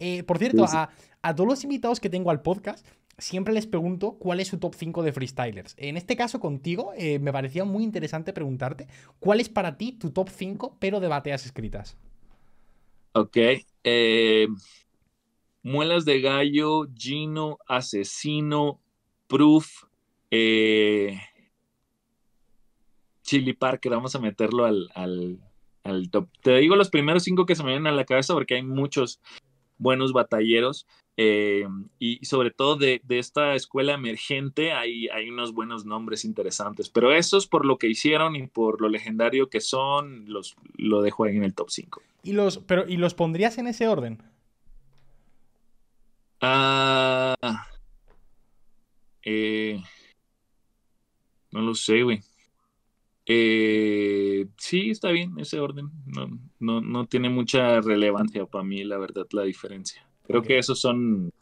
Eh, por cierto, a, todos los invitados que tengo al podcast, siempre les pregunto cuál es su top 5 de freestylers. En este caso, contigo, eh, me parecía muy interesante preguntarte cuál es para ti tu top 5, pero de bateas escritas. Ok. Eh, muelas de Gallo, Gino, Asesino, Proof, Chili Parker, vamos a meterlo al, top. Te digo los primeros 5 que se me vienen a la cabeza porque hay muchos buenos batalleros eh, y sobre todo de, esta escuela emergente hay, hay unos buenos nombres interesantes, pero esos por lo que hicieron y por lo legendario que son, los, lo dejo ahí en el top 5. ¿Y los, pero, ¿y los pondrías en ese orden? Ah, eh, no lo sé, güey. Eh, sí, está bien ese orden. No, no, tiene mucha relevancia para mí, la verdad, la diferencia. Creo que esos son.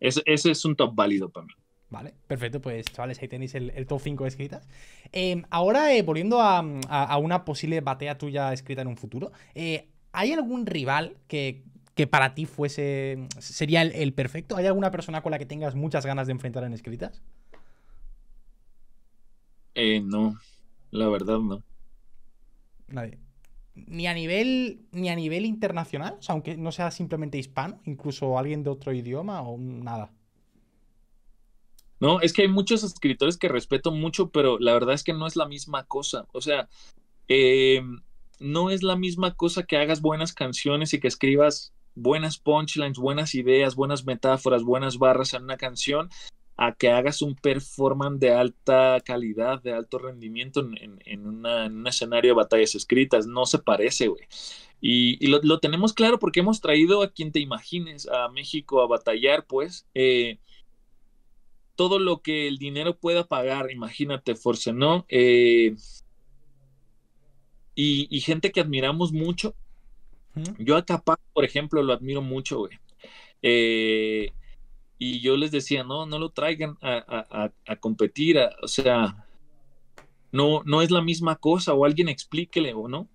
ese es un top válido para mí. Vale, perfecto, pues chavales, ahí tenéis el, top 5 escritas. Em, ahora, eh, volviendo a, una posible batea tuya escrita en un futuro, eh, ¿hay algún rival que, que para ti fuese sería el, perfecto? ¿Hay alguna persona con la que tengas muchas ganas de enfrentar en escritas? Eh, no, la verdad, no. Nadie. Ni a nivel, ni a nivel internacional, aunque no sea simplemente hispano, incluso alguien de otro idioma o nada. No, es que hay muchos escritores que respeto mucho, pero la verdad es que no es la misma cosa. O sea, em, no es la misma cosa que hagas buenas canciones y que escribas buenas punchlines, buenas ideas, buenas metáforas, buenas barras en una canción, a que hagas un performance de alta calidad, de alto rendimiento en, un escenario de batallas escritas. No se parece, güey. Y, lo, tenemos claro porque hemos traído a quien te imagines a México a batallar, pues. Eh, todo lo que el dinero pueda pagar, imagínate, Force, ¿no? Eh, y, y, gente que admiramos mucho. Yo a Capaz, por ejemplo, lo admiro mucho, güey. Eh, y yo les decía, no, no lo traigan a, competir, o sea, no, no es la misma cosa, o alguien explíquele o no,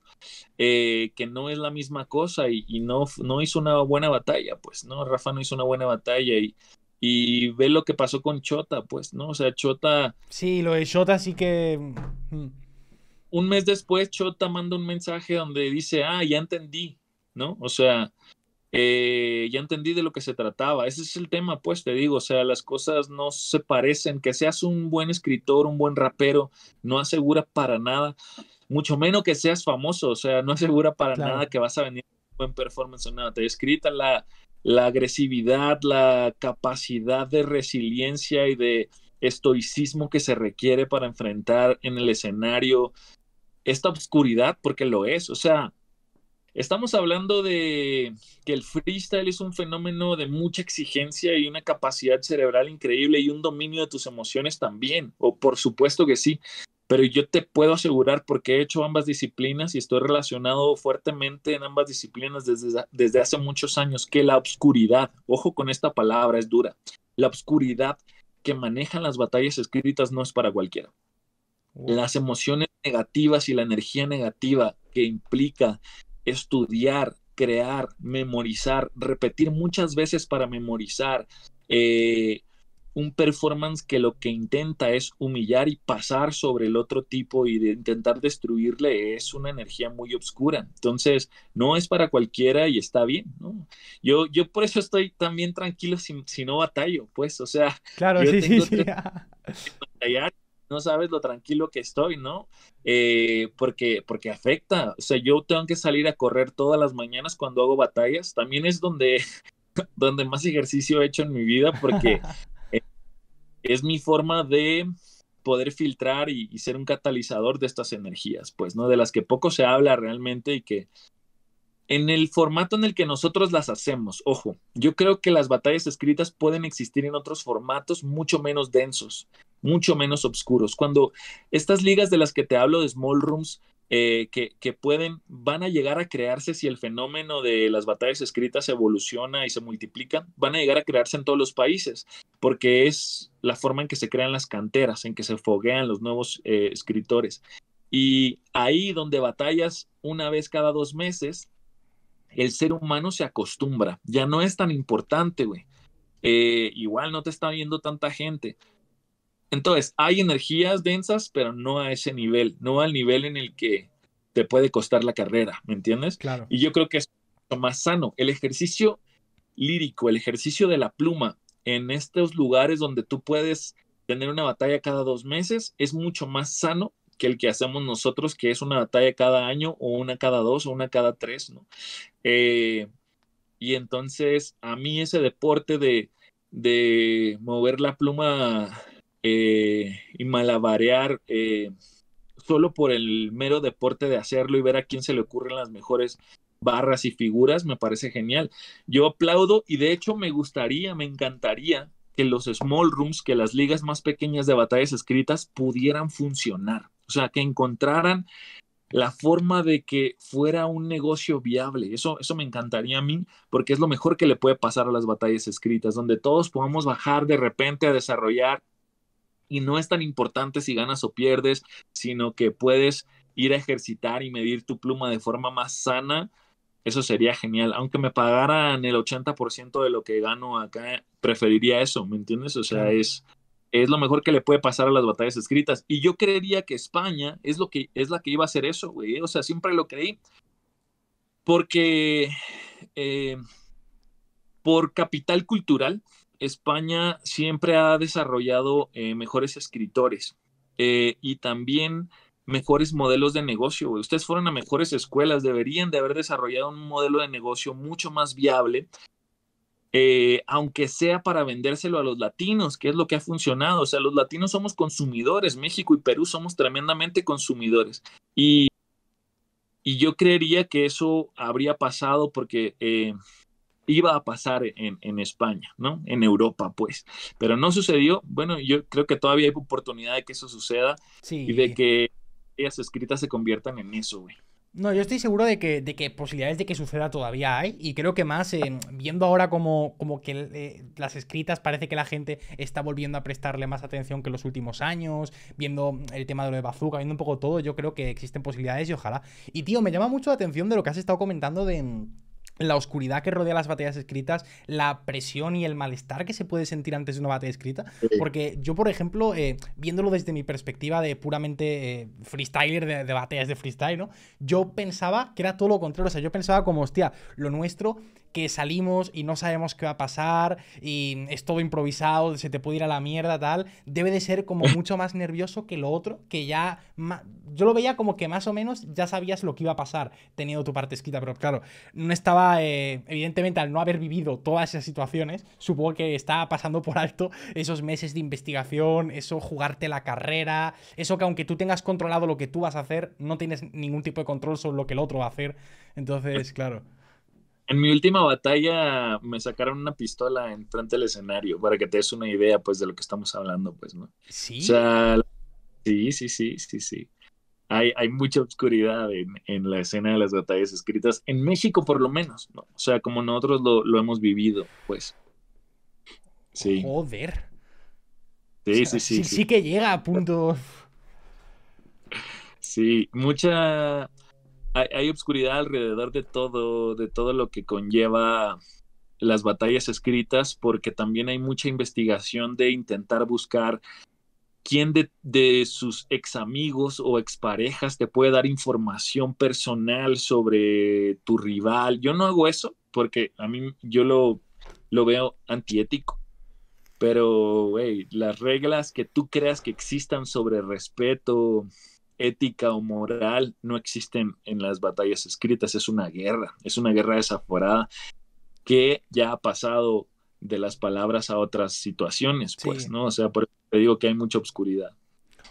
eh, que no es la misma cosa y, no, no hizo una buena batalla, pues, ¿no? Rafa no hizo una buena batalla y, y ve lo que pasó con Chota, pues, ¿no? O sea, Chota... Sí, lo de Chota sí que... Mm, mm. Un mes después, Chota manda un mensaje donde dice, ah, ya entendí, ¿no? O sea, eh, ya entendí de lo que se trataba. Ese es el tema, pues te digo, o sea, las cosas no se parecen. Que seas un buen escritor, un buen rapero, no asegura para nada, mucho menos que seas famoso, o sea, no asegura para nada que vas a venir un buen performance o nada. Te escrita la, la agresividad, la capacidad de resiliencia y de estoicismo que se requiere para enfrentar en el escenario esta oscuridad, porque lo es, o sea, Estamos hablando de que el freestyle es un fenómeno de mucha exigencia y una capacidad cerebral increíble y un dominio de tus emociones también, o por supuesto que sí, pero yo te puedo asegurar porque he hecho ambas disciplinas y estoy relacionado fuertemente en ambas disciplinas desde, desde hace muchos años, que la obscuridad, ojo con esta palabra, es dura, la obscuridad que manejan las batallas escritas no es para cualquiera. Las emociones negativas y la energía negativa que implica estudiar, crear, memorizar, repetir muchas veces para memorizar. Eh, un performance que lo que intenta es humillar y pasar sobre el otro tipo y de intentar destruirle es una energía muy oscura. Entonces, no es para cualquiera y está bien, ¿no? Yo, yo por eso estoy también tranquilo si, si no batallo, pues, o sea, claro, yo sí, tengo sí, sí. Batallar no sabes lo tranquilo que estoy, ¿no? Eh, porque, porque afecta. O sea, yo tengo que salir a correr todas las mañanas cuando hago batallas. También es donde, donde más ejercicio he hecho en mi vida porque eh, es mi forma de poder filtrar y, y, ser un catalizador de estas energías, pues, ¿no? De las que poco se habla realmente y que en el formato en el que nosotros las hacemos, ojo, yo creo que las batallas escritas pueden existir en otros formatos mucho menos densos mucho menos obscuros Cuando estas ligas de las que te hablo de small rooms, eh, que, pueden, van a llegar a crearse si el fenómeno de las batallas escritas evoluciona y se multiplica, van a llegar a crearse en todos los países, porque es la forma en que se crean las canteras, en que se foguean los nuevos eh, escritores. Y ahí donde batallas una vez cada dos meses, el ser humano se acostumbra, ya no es tan importante, güey. Eh, igual no te está viendo tanta gente, entonces, hay energías densas, pero no a ese nivel, no al nivel en el que te puede costar la carrera, ¿me entiendes? Claro. Y yo creo que es más sano. El ejercicio lírico, el ejercicio de la pluma, en estos lugares donde tú puedes tener una batalla cada dos meses, es mucho más sano que el que hacemos nosotros, que es una batalla cada año o una cada dos o una cada tres, ¿no? Eh, y entonces, a mí ese deporte de, de mover la pluma eh, y malabarear eh, solo por el mero deporte de hacerlo y ver a quién se le ocurren las mejores barras y figuras, me parece genial. Yo aplaudo y de hecho me gustaría, me encantaría que los small rooms, que las ligas más pequeñas de batallas escritas pudieran funcionar. O sea, que encontraran la forma de que fuera un negocio viable. Eso, eso me encantaría a mí porque es lo mejor que le puede pasar a las batallas escritas, donde todos podamos bajar de repente a desarrollar y no es tan importante si ganas o pierdes, sino que puedes ir a ejercitar y medir tu pluma de forma más sana, eso sería genial. Aunque me pagaran el 80% de lo que gano acá, preferiría eso, ¿me entiendes? O sea, es, es lo mejor que le puede pasar a las batallas escritas. Y yo creería que España es, lo que, es la que iba a hacer eso, güey. ¿eh? O sea, siempre lo creí. Porque eh, por capital cultural, España siempre ha desarrollado eh, mejores escritores eh, y también mejores modelos de negocio. Ustedes fueron a mejores escuelas, deberían de haber desarrollado un modelo de negocio mucho más viable, eh, aunque sea para vendérselo a los latinos, que es lo que ha funcionado. O sea, los latinos somos consumidores, México y Perú somos tremendamente consumidores. Y, y yo creería que eso habría pasado porque iba a pasar en, España, ¿no? En Europa, pues. Pero no sucedió. Bueno, yo creo que todavía hay oportunidad de que eso suceda y de que ellas escritas se conviertan en eso, güey. No, yo estoy seguro de que, de que posibilidades de que suceda todavía hay. Y creo que más, eh, viendo ahora como, como que eh, las escritas parece que la gente está volviendo a prestarle más atención que los últimos años, viendo el tema de lo de Bazooka, viendo un poco todo, yo creo que existen posibilidades y ojalá. Y tío, me llama mucho la atención de lo que has estado comentando de la oscuridad que rodea las batallas escritas, la presión y el malestar que se puede sentir antes de una batalla escrita. Porque yo, por ejemplo, eh, viéndolo desde mi perspectiva de puramente eh, freestyler, de, de, batallas de freestyle, ¿no? Yo pensaba que era todo lo contrario. O sea, yo pensaba como, hostia, lo nuestro que salimos y no sabemos qué va a pasar y es todo improvisado, se te puede ir a la mierda, tal, debe de ser como mucho más nervioso que lo otro, que ya... Yo lo veía como que más o menos ya sabías lo que iba a pasar teniendo tu parte escrita, pero claro, no estaba, eh, evidentemente, al no haber vivido todas esas situaciones, supongo que estaba pasando por alto esos meses de investigación, eso jugarte la carrera, eso que aunque tú tengas controlado lo que tú vas a hacer, no tienes ningún tipo de control sobre lo que el otro va a hacer. Entonces, claro. En mi última batalla me sacaron una pistola en frente del escenario para que te des una idea, pues, de lo que estamos hablando, pues, ¿no? Sí. O sea, sí, sí, sí, sí, sí. Hay, hay mucha oscuridad en, la escena de las batallas escritas, en México por lo menos, ¿no? O sea, como nosotros lo, hemos vivido, pues. Sí. Joder. Sí, sí, sí, sí, sí. que llega a punto. Sí, mucha hay, oscuridad obscuridad alrededor de todo, de todo lo que conlleva las batallas escritas, porque también hay mucha investigación de intentar buscar quién de, sus ex amigos o exparejas te puede dar información personal sobre tu rival. Yo no hago eso porque a mí yo lo, lo veo antiético. Pero, las reglas que tú creas que existan sobre respeto, ética o moral no existen en las batallas escritas, es una guerra, es una guerra desaforada que ya ha pasado de las palabras a otras situaciones, pues, ¿no? O sea, por eso te digo que hay mucha obscuridad.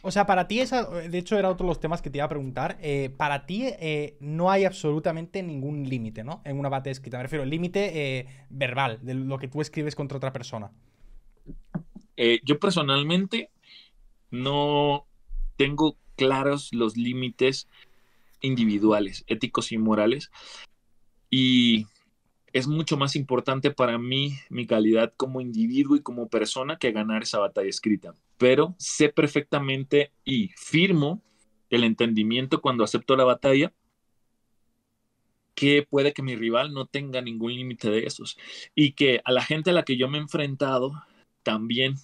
O sea, para ti, de hecho, era otro de los temas que te iba a preguntar. Eh, para ti, eh, no hay absolutamente ningún límite, ¿no? En una batalla escrita. Me refiero al límite eh, verbal, de lo que tú escribes contra otra persona. yo personalmente no tengo claros los límites individuales, éticos y morales. Y es mucho más importante para mí mi calidad como individuo y como persona que ganar esa batalla escrita. Pero sé perfectamente y firmo el entendimiento cuando acepto la batalla que puede que mi rival no tenga ningún límite de esos y que a la gente a la que yo me he enfrentado también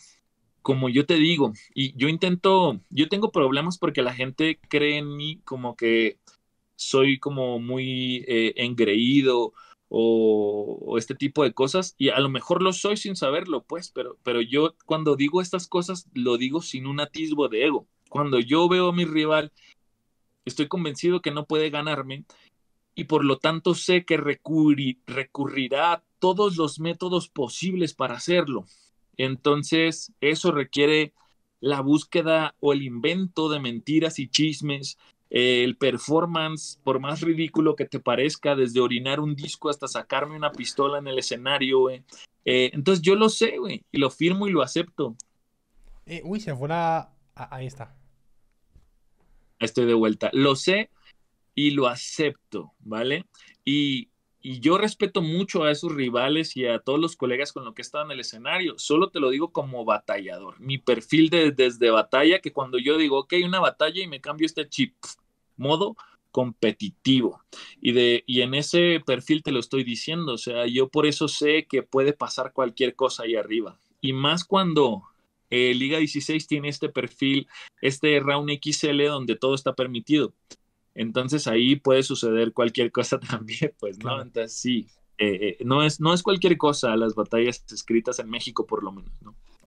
como yo te digo, y yo intento, yo tengo problemas porque la gente cree en mí como que soy como muy eh, engreído o, este tipo de cosas, y a lo mejor lo soy sin saberlo, pues, pero, pero yo cuando digo estas cosas lo digo sin un atisbo de ego. Cuando yo veo a mi rival, estoy convencido que no puede ganarme y por lo tanto sé que recurrirá a todos los métodos posibles para hacerlo entonces, eso requiere la búsqueda o el invento de mentiras y chismes, eh, el performance, por más ridículo que te parezca, desde orinar un disco hasta sacarme una pistola en el escenario, güey. Eh, entonces yo lo sé, güey, y lo firmo y lo acepto. Eh, uy, se fue la... Ah, ahí está. Estoy de vuelta. Lo sé y lo acepto, ¿vale? Y y yo respeto mucho a esos rivales y a todos los colegas con los que he en el escenario. Solo te lo digo como batallador. Mi perfil desde batalla, que cuando yo digo, ok, una batalla y me cambio este chip, modo competitivo. Y, de, y en ese perfil te lo estoy diciendo. O sea, yo por eso sé que puede pasar cualquier cosa ahí arriba. Y más cuando eh, Liga 16 tiene este perfil, este round XL donde todo está permitido. Entonces ahí puede suceder cualquier cosa también, pues, ¿no? Entonces sí, eh, eh, no, es, no es cualquier cosa las batallas escritas en México por lo menos, ¿no?